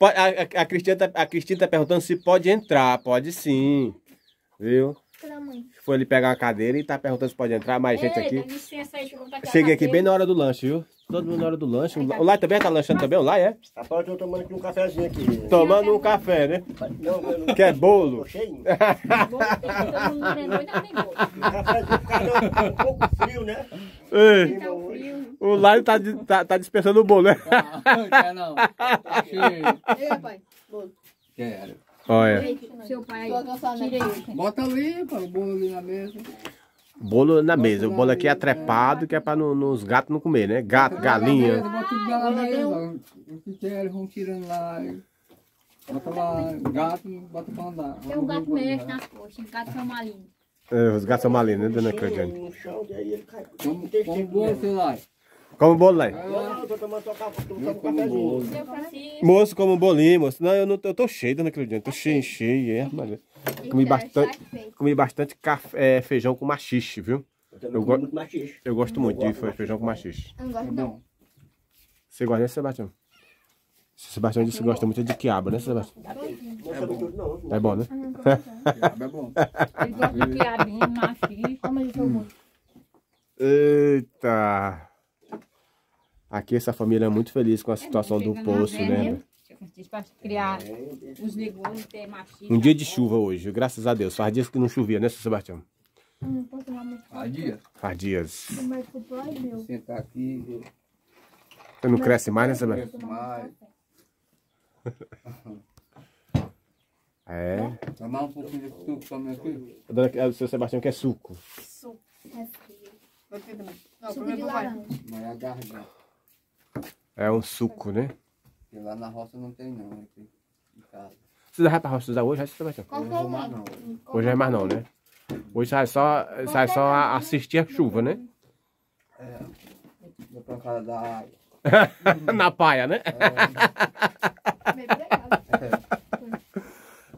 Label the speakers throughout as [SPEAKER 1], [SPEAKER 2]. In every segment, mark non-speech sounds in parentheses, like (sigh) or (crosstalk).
[SPEAKER 1] a, a, a, Cristina tá, a Cristina tá perguntando se pode entrar. Pode sim. Viu? Foi ele pegar uma cadeira e tá perguntando se pode entrar. Mais gente aqui.
[SPEAKER 2] Cheguei aqui bem na hora
[SPEAKER 1] do lanche, viu? Todo mundo na hora do lanche. O Lai também tá lanchando tá também? O Lai é? Rapaz, tá eu tô tomando aqui um cafezinho aqui. Tomando um café, né? Não, não, Quer é bolo? Tô cheio. (laughs) Bolo tá um pouco frio, né? Ei, é tá o Laio tá, tá, tá, dispensando o bolo, né? Não, ah, não quer não. (laughs) Tá cheio. Ei, rapaz, Quero. Olha.
[SPEAKER 2] Seu pai, Bota ali, pô, o bolo ali na mesa.
[SPEAKER 1] Bolo na mesa. O bolo aqui é trepado, é. que é pra no, nos gatos não comer, né? Gato, galinha.
[SPEAKER 2] Bota tudo lá na mesa. O que vão tirando lá. Bota lá, gato, bota pra andar. Tem é um gato mexe nas coxas, gato é maligno.
[SPEAKER 1] Os gatos são malignos, né, dona Claudiane? Como, como bolo, Lai? Moço, como bolinho, moço. Não, eu, não, eu tô cheio, dona Claudiane. Tô cheio, cheio, é, mas... Comi bastante, comi bastante café, é, feijão com machixe, viu? Eu, eu, go eu gosto muito de feijão com machixe. Eu não gosto não. Você gosta, né, Sebastião? Sebastião disse que gosta muito é de quiabo, né, Sebastião? É bom. É bom, né? Quiaba é bom. Ele é gosta de quiabinho, machi,
[SPEAKER 2] como ele jogou.
[SPEAKER 1] Eita! Aqui essa família é muito feliz com a é, situação do poço, né? né?
[SPEAKER 2] Para criar os legumes, ter machismo. Um dia
[SPEAKER 1] de né? chuva hoje, graças a Deus. Faz dias que não chovia, né, Sebastião?
[SPEAKER 2] Não hum, posso tomar muito. Faz dias.
[SPEAKER 1] Faz dias.
[SPEAKER 2] O médico proibiu. Sentar aqui.
[SPEAKER 1] Você não cresce mais, né, Sebastião?
[SPEAKER 2] Não cresce mais.
[SPEAKER 1] (laughs) É.
[SPEAKER 2] Tomar um pouquinho de suco também aqui.
[SPEAKER 1] o seu Sebastião quer suco.
[SPEAKER 2] Suco. É aqui também. Né? Não, suco primeiro vai. Mas é agarra já.
[SPEAKER 1] É um suco, né?
[SPEAKER 2] E lá na roça não tem não, é aqui em casa.
[SPEAKER 1] Você vai pra roça estudar hoje, Sebastião? Hoje não mais não. Hoje é mais não, né? Hoje sai só, sai só a assistir a chuva, né? É. Vou Na casa da água. (laughs) na paia, né? É. É.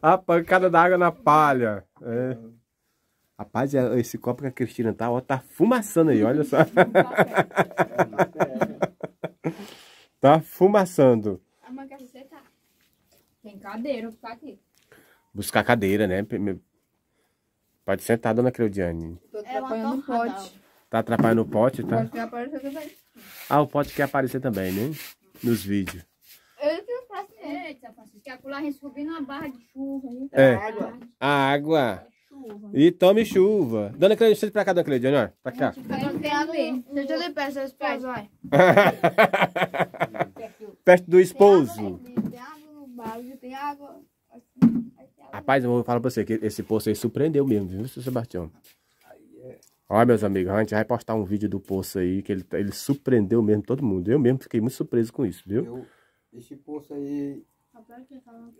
[SPEAKER 1] A pancada da água na palha. É. Rapaz, é, esse copo que a Cristina tá, ó, tá fumaçando aí, olha só. (laughs) tá fumaçando.
[SPEAKER 2] Tá. Tem cadeira ficar aqui.
[SPEAKER 1] Buscar cadeira, né? Pode sentar, dona Claudiane.
[SPEAKER 2] Tô atrapalhando é o pote.
[SPEAKER 1] Tá atrapalhando o pote, tá?
[SPEAKER 2] aparecer também.
[SPEAKER 1] Ah, o pote quer aparecer também, né? Nos vídeos.
[SPEAKER 2] Eu Eita, Francisco, que acolá a gente subiu numa barra de chuva. Hein? É, a água.
[SPEAKER 1] A é água. Chuva. E tome chuva. Dona Cleide, senta pra cá, Dona Cleide, olha. Pra cá. Deixa eu (laughs) perto do esposo, olha. perto do esposo. Tem água
[SPEAKER 2] no balde, tem água...
[SPEAKER 1] Rapaz, eu vou falar pra você que esse poço aí surpreendeu mesmo, viu, seu Sebastião? Olha, meus amigos, a gente vai postar um vídeo do poço aí, que ele, ele surpreendeu mesmo todo mundo. Eu mesmo fiquei muito surpreso com isso, viu? Eu
[SPEAKER 2] esse poço aí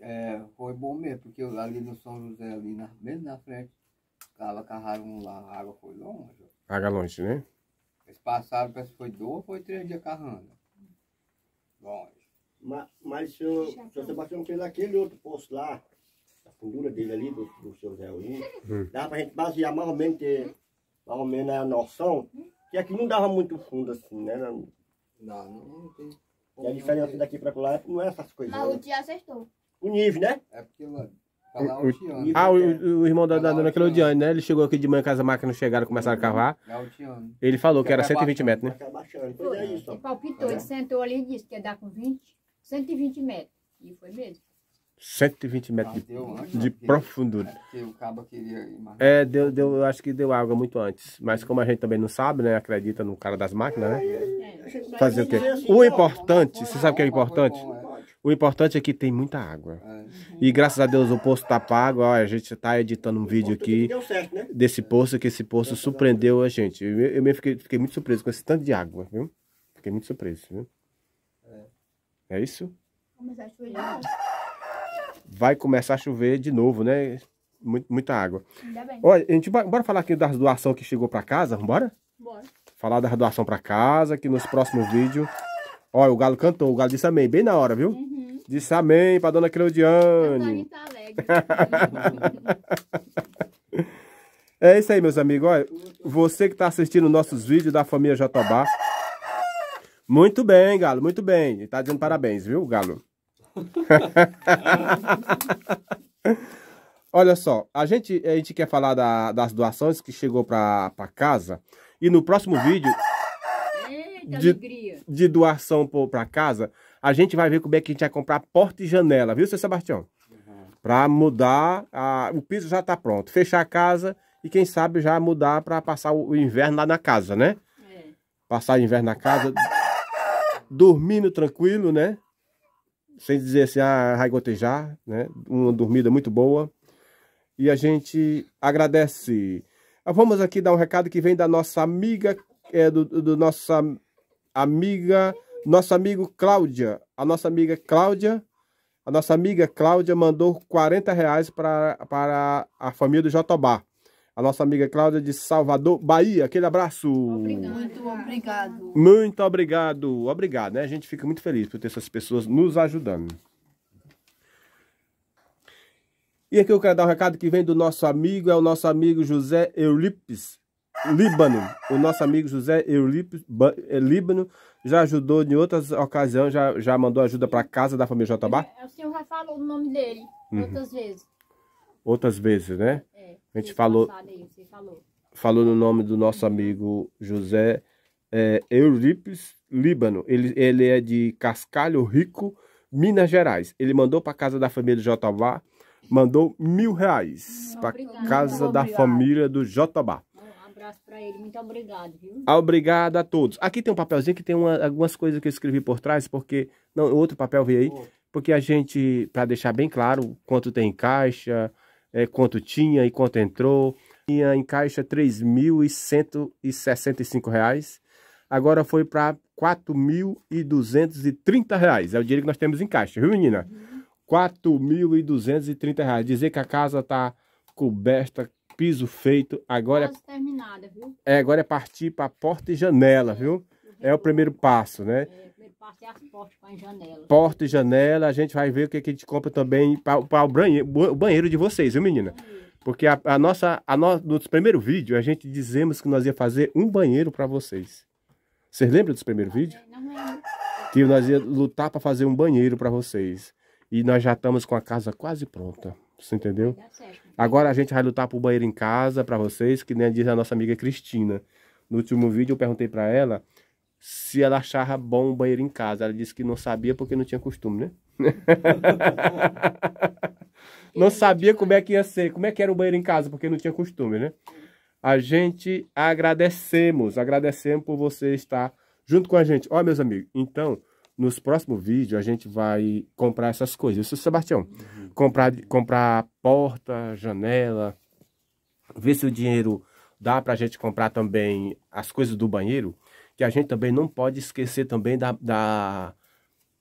[SPEAKER 2] é, foi bom mesmo, porque ali no São José, ali na, mesmo na frente, os carraram lá, a água foi longe.
[SPEAKER 1] Água longe, né? Eles
[SPEAKER 2] passaram, parece que foi dois ou foi três dias carrando. Longe.
[SPEAKER 1] Mas, mas seu, seu Sebastião fez aquele outro poço lá, a fundura dele ali, do, do seu Zé Wilson, hum. dava pra gente basear mais ou menos, ter, mais ou menos a noção, que aqui não dava muito fundo assim, né? Não, não, não tem. E a diferença daqui para lá é não é essas coisas. Mas né? o tia acertou. O nível, né? É porque, mano. Tá o, o, ah, é o, o irmão da, da tá dona Claudiane, né? Ele chegou aqui de manhã, casa máquina não chegaram, começaram a uhum. cavar.
[SPEAKER 2] Tá ele falou que era 120 metros, né? é isso. Ele palpitou, ele sentou ali e disse que ia dar com 20, 120 metros. E foi mesmo.
[SPEAKER 1] 120 metros de, antes, de né? profundura. É, é, deu, deu, eu acho que deu água muito antes. Mas como a gente também não sabe, né? Acredita no cara das máquinas, né? Fazer o quê? O importante, você sabe o que é importante? É. O importante é que tem muita água. É. E graças a Deus o poço tá pago. a gente está editando um vídeo aqui é né? desse poço, que esse poço surpreendeu a gente. Eu, eu fiquei, fiquei, muito surpreso com esse tanto de água, viu? Fiquei muito surpreso, viu? É isso? Vamos vai começar a chover de novo, né? Muita água. Ainda bem. Olha, a gente bora falar aqui das doações que chegou para casa, bora? Bora. Falar da doação para casa, que nos próximos vídeos... Olha, o galo cantou, o galo disse amém, bem na hora, viu? Uhum. Disse amém para dona Claudiane. Tá alegre. Tá (laughs) é isso aí, meus amigos. Olha, você que está assistindo nossos vídeos da família Jotobá. Muito bem, galo, muito bem. Está dizendo parabéns, viu, galo? (laughs) Olha só, a gente, a gente quer falar da, das doações que chegou para casa. E no próximo vídeo de, de doação para casa, a gente vai ver como é que a gente vai comprar porta e janela, viu, seu Sebastião? Uhum. Para mudar, a, o piso já está pronto. Fechar a casa e quem sabe já mudar para passar o inverno lá na casa, né? É. Passar o inverno na casa, dormindo tranquilo, né? sem dizer assim, a ah, raigotejar, né? Uma dormida muito boa. E a gente agradece. Ah, vamos aqui dar um recado que vem da nossa amiga, é, do, do nossa amiga, nosso amigo Cláudia. A nossa amiga Cláudia, a nossa amiga Cláudia mandou 40 reais para, para a família do Jotobá a nossa amiga Cláudia de Salvador, Bahia. Aquele abraço. Obrigado.
[SPEAKER 2] Muito obrigado.
[SPEAKER 1] Muito obrigado. Obrigado, né? A gente fica muito feliz por ter essas pessoas nos ajudando. E aqui eu quero dar um recado que vem do nosso amigo, é o nosso amigo José Eulipes, Líbano. O nosso amigo José Eulipes, eh, Líbano já ajudou em outras ocasiões, já, já mandou ajuda para casa da família Jotobá?
[SPEAKER 2] É, o senhor já falou o nome dele uhum. outras vezes.
[SPEAKER 1] Outras vezes, né? A gente falou, falou, falou. no nome do nosso amigo José é, Euripes Líbano. Ele, ele é de Cascalho Rico, Minas Gerais. Ele mandou para casa da família do Jotobá, mandou mil reais hum, para casa da família do Jotobá.
[SPEAKER 2] Um abraço para ele, muito obrigado,
[SPEAKER 1] viu? Ah, obrigado a todos. Aqui tem um papelzinho que tem uma, algumas coisas que eu escrevi por trás, porque. Não, outro papel veio aí. Porque a gente, para deixar bem claro quanto tem em caixa, é, quanto tinha e quanto entrou. Tinha em caixa R$ reais Agora foi para R$ 4.230. É o dinheiro que nós temos em caixa, viu, menina? R$ 4.230. Dizer que a casa está coberta, piso feito. Agora é... terminada, viu? É, agora é partir para porta e janela, viu? Uhum. É o primeiro passo, né? É.
[SPEAKER 2] Parte as portas com as janelas.
[SPEAKER 1] Porta e janela, a gente vai ver o que, que a gente compra também para o banheiro, banheiro de vocês, viu menina? Porque a, a nossa, a no, no primeiro vídeo, a gente dizemos que nós ia fazer um banheiro para vocês. Vocês lembram dos primeiros vídeos? Que nós ia lutar para fazer um banheiro para vocês. E nós já estamos com a casa quase pronta. Você entendeu? Tá Agora a gente vai lutar para o banheiro em casa para vocês, que nem diz a nossa amiga Cristina. No último vídeo eu perguntei para ela se ela achava bom o banheiro em casa. Ela disse que não sabia porque não tinha costume, né? (laughs) não sabia como é que ia ser, como é que era o banheiro em casa, porque não tinha costume, né? A gente agradecemos, agradecemos por você estar junto com a gente. Ó, meus amigos, então, nos próximos vídeos a gente vai comprar essas coisas. Isso, Sebastião, uhum. comprar, comprar porta, janela, ver se o dinheiro dá pra gente comprar também as coisas do banheiro que a gente também não pode esquecer também da, da,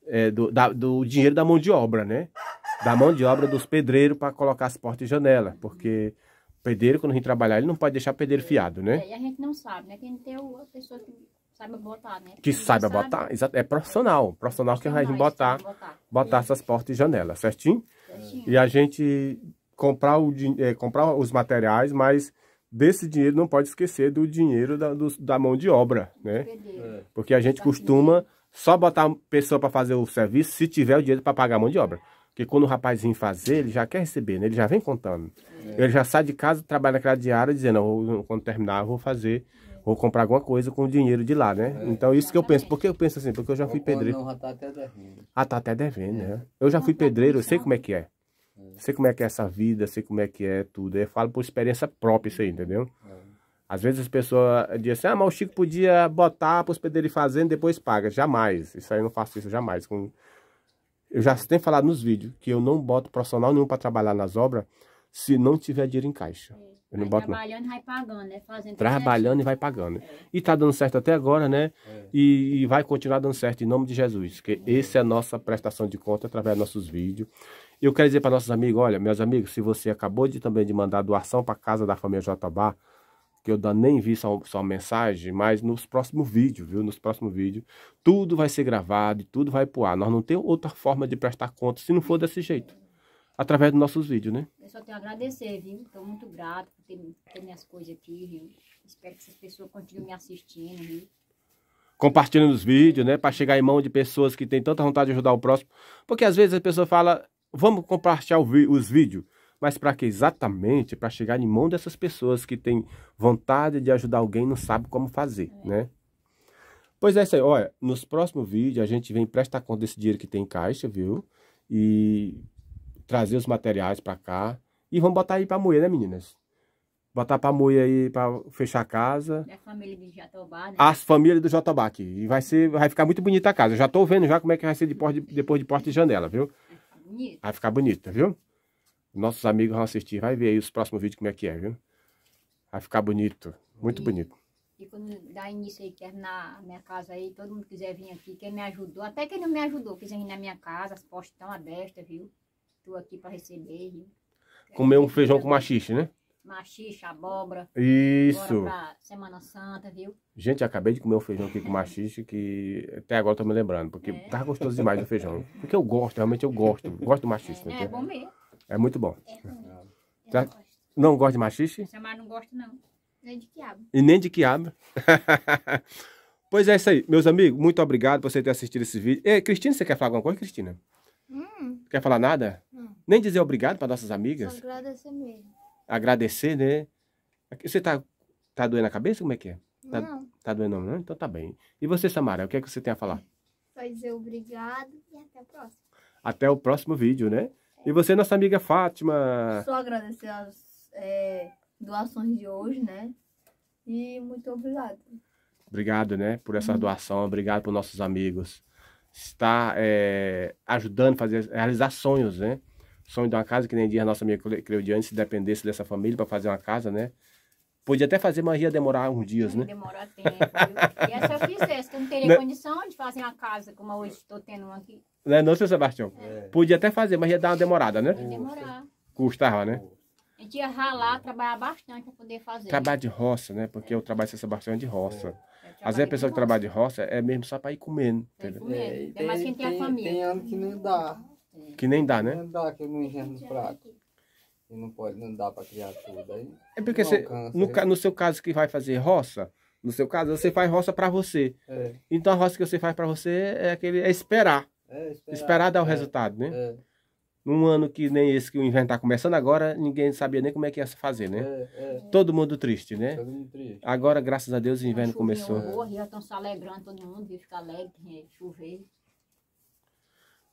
[SPEAKER 1] é, do, da do dinheiro da mão de obra, né? Da mão de obra dos pedreiros para colocar as portas e janelas, porque pedreiro, quando a gente trabalhar, ele não pode deixar pedreiro fiado, né?
[SPEAKER 2] É, e a gente não sabe, né? Tem que ter uma pessoa que saiba botar, né?
[SPEAKER 1] Que, que saiba sabe. botar, exato. É profissional. Profissional que vai botar, botar, botar essas portas e janelas, certinho? certinho? E a gente comprar, o, é, comprar os materiais, mas desse dinheiro não pode esquecer do dinheiro da, do, da mão de obra, né? É. Porque a gente costuma só botar a pessoa para fazer o serviço se tiver o dinheiro para pagar a mão de obra. Porque quando o rapazinho fazer, ele já quer receber, né? ele já vem contando. É. Ele já sai de casa, trabalha naquela diária, dizendo, eu, quando terminar, eu vou fazer, vou comprar alguma coisa com o dinheiro de lá, né? É. Então, isso que eu penso. Por que eu penso assim? Porque eu já fui pedreiro. Não, já
[SPEAKER 2] tá até devendo.
[SPEAKER 1] Ah, tá até devendo, é. né? Eu já fui tá pedreiro, eu sei como é que é. Sei como é que é essa vida, sei como é que é tudo. Eu falo por experiência própria isso aí, entendeu? É. Às vezes as pessoas dizem assim, ah, mas o Chico podia botar para os pedreiros fazendo depois paga. Jamais. Isso aí eu não faço isso jamais. Eu já tenho falado nos vídeos que eu não boto profissional nenhum para trabalhar nas obras se não tiver dinheiro em caixa. É, eu não vai boto,
[SPEAKER 2] trabalhando e vai pagando, né? Fazendo trabalhando
[SPEAKER 1] e vai pagando. É. E está dando certo até agora, né? É. E, e, vai continuar dando certo em nome de Jesus. Que é. essa é a nossa prestação de conta através dos nossos vídeos. E eu quero dizer para nossos amigos, olha, meus amigos, se você acabou de também de mandar doação para casa da família Jatobá, que eu nem vi sua, sua mensagem, mas nos próximos vídeos, viu? Nos próximos vídeos, tudo vai ser gravado e tudo vai pro ar. Nós não temos outra forma de prestar conta se não for desse jeito. Através dos nossos vídeos, né?
[SPEAKER 2] Eu só tenho a agradecer, viu? Estou muito grato por ter, ter minhas coisas aqui, viu? Espero que essas pessoas continuem me assistindo, viu?
[SPEAKER 1] Compartilhando os vídeos, né? Para chegar em mão de pessoas que têm tanta vontade de ajudar o próximo. Porque às vezes a pessoa fala, vamos compartilhar os vídeos. Mas para que exatamente? Para chegar em mão dessas pessoas que têm vontade de ajudar alguém e não sabem como fazer, é. né? Pois é isso aí. Olha, nos próximos vídeos a gente vem prestar conta desse dinheiro que tem em caixa, viu? E trazer os materiais para cá. E vamos botar aí para moer, né, meninas? Botar para moer aí, para fechar a casa.
[SPEAKER 2] a família de Jatobá, né? As
[SPEAKER 1] famílias do Jatobá aqui. E vai, ser, vai ficar muito bonita a casa. Eu já estou vendo já como é que vai ser de porta, depois de porta e janela, viu? bonito. Vai ficar bonito, tá viu? Nossos amigos vão assistir, vai ver aí os próximos vídeos como é que é, viu? Vai ficar bonito, muito e, bonito.
[SPEAKER 2] E quando dá início aí, terminar a minha casa aí, todo mundo quiser vir aqui, quem me ajudou, até quem não me ajudou, quiser vir na minha casa, as portas estão abertas, viu? Estou aqui para receber, viu?
[SPEAKER 1] Comer um feijão com machixe, né?
[SPEAKER 2] Machixe, abóbora. Isso. Agora pra Semana Santa, viu?
[SPEAKER 1] Gente, acabei de comer um feijão aqui com machixe que até agora eu tô me lembrando, porque é. tá gostoso demais o feijão. Porque eu gosto, realmente eu gosto. Gosto do machixe. É, é, bom mesmo. É muito bom. É ruim. Não tá? gosta de machixe?
[SPEAKER 2] Mas não gosto, não. Nem de quiabo.
[SPEAKER 1] E nem de quiabo. (laughs) pois é isso aí. Meus amigos, muito obrigado por você ter assistido esse vídeo. E, Cristina, você quer falar alguma coisa, Cristina? Hum. Quer falar nada? Não. Hum. Nem dizer obrigado para nossas amigas? Só agradecer mesmo agradecer, né? Você tá, tá doendo a cabeça? Como é que é? Tá, não. Tá doendo não? Né? Então tá bem. E você, Samara, o que é que você tem a falar?
[SPEAKER 2] Só dizer obrigado e até o próximo.
[SPEAKER 1] Até o próximo vídeo, né? É. E você, nossa amiga Fátima? Só
[SPEAKER 2] agradecer as é, doações de hoje, né? E muito obrigado.
[SPEAKER 1] Obrigado, né, por essa uhum. doação. Obrigado por nossos amigos. Está é, ajudando a fazer, realizar sonhos, né? sonho de uma casa, que nem diz a nossa amiga Cleudiane, se dependesse dessa família para fazer uma casa, né? Podia até fazer, mas ia demorar uns dias, né? Demorou tempo. e essa eu fizesse,
[SPEAKER 2] que eu não teria né? condição de fazer uma casa como hoje estou tendo uma aqui.
[SPEAKER 1] Não é não, seu Sebastião? É. Podia até fazer, mas ia dar uma demorada, né? Ia demorar. Custava, né?
[SPEAKER 2] A gente ia ralar, trabalhar bastante para poder fazer. trabalhar
[SPEAKER 1] de roça, né? Porque é. eu trabalho em Sebastião de roça. É. Às vezes a pessoa que trabalha de roça é mesmo só para ir comendo. É, tem, tem, tem, tem
[SPEAKER 2] ano que não dá.
[SPEAKER 1] Que nem dá, né? Não
[SPEAKER 2] dá, que não engenho no E não pode, não dá para criar tudo aí. É porque você, no, né? no
[SPEAKER 1] seu caso que vai fazer roça, no seu caso, você faz roça para você. É. Então a roça que você faz para você é aquele é esperar. É, esperar, esperar dar o é. resultado, né? É. Num ano que nem esse que o inverno tá começando agora, ninguém sabia nem como é que ia se fazer, né? É, todo mundo triste, né? Mundo triste. Agora, graças a Deus, o tá inverno começou.
[SPEAKER 2] já estão se alegrando, todo mundo ia ficar alegre, chover.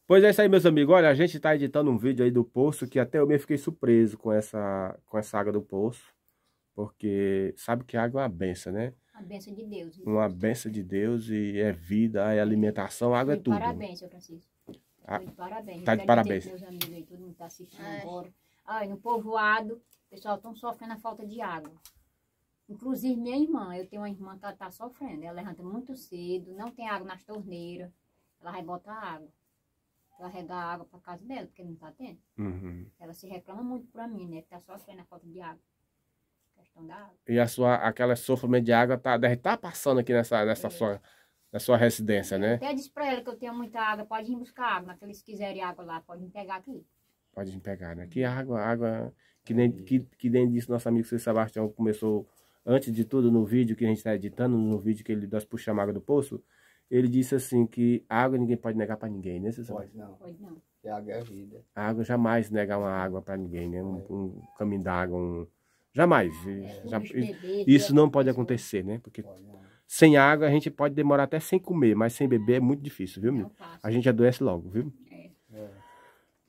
[SPEAKER 1] Pois é isso aí, meus amigos. Olha, a gente está editando um vídeo aí do poço que até eu mesmo fiquei surpreso com essa, com essa água do poço. Porque sabe que água é uma benção, né?
[SPEAKER 2] Uma benção de Deus. Deus. Uma
[SPEAKER 1] benção de Deus e é vida, é alimentação, água é Foi é tudo. Parabéns, seu Francisco. Ah, de parabéns. Tá de parabéns. Meus
[SPEAKER 2] amigos aí, todo mundo tá assistindo Ai. agora. Ai, no povoado, o pessoal estão sofrendo a falta de água. Inclusive minha irmã, eu tenho uma irmã que ela tá sofrendo. Ela levanta muito cedo, não tem água nas torneiras. Ela vai botar água carregar água para casa dela, porque não está tendo. Uhum. Ela se reclama muito para mim, né? Que tá só sofrendo a falta de água. questão da água.
[SPEAKER 1] E a sua, aquela sofrimento de água tá, deve estar tá passando aqui nessa, nessa é. sua na sua residência, eu né?
[SPEAKER 2] Até disse para ela que eu tenho muita água, pode ir buscar água, mas que eles quiserem água lá, pode me pegar aqui.
[SPEAKER 1] Pode me pegar, né? Que água, água, que nem, que, que nem disse nosso amigo Cícero Sebastião, começou antes de tudo no vídeo que a gente está editando, no vídeo que ele nós puxamos água do poço, ele disse assim que água ninguém pode negar para ninguém, né? Você Pois
[SPEAKER 2] Pode não. Pode não. Que é água é vida.
[SPEAKER 1] A água jamais negar uma água para ninguém, né? Um, é. um caminho d'água, um jamais. É. Já... isso né? não pode acontecer, né? Porque sem água a gente pode demorar até sem comer, mas sem beber é muito difícil, viu, amigo? É a gente adoece logo, viu? É.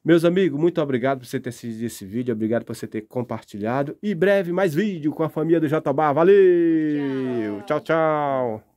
[SPEAKER 1] Meus amigos, muito obrigado por você ter assistido esse vídeo, obrigado por você ter compartilhado. E breve mais vídeo com a família do Jatobá. Valeu! tchau! tchau. tchau.